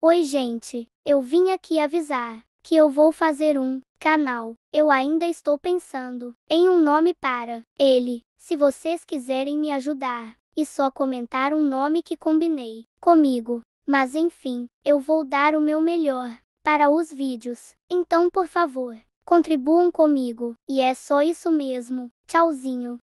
Oi, gente, eu vim aqui avisar que eu vou fazer um canal. Eu ainda estou pensando em um nome para ele. Se vocês quiserem me ajudar e só comentar um nome que combinei comigo, mas enfim, eu vou dar o meu melhor para os vídeos. Então, por favor, contribuam comigo. E é só isso mesmo. Tchauzinho.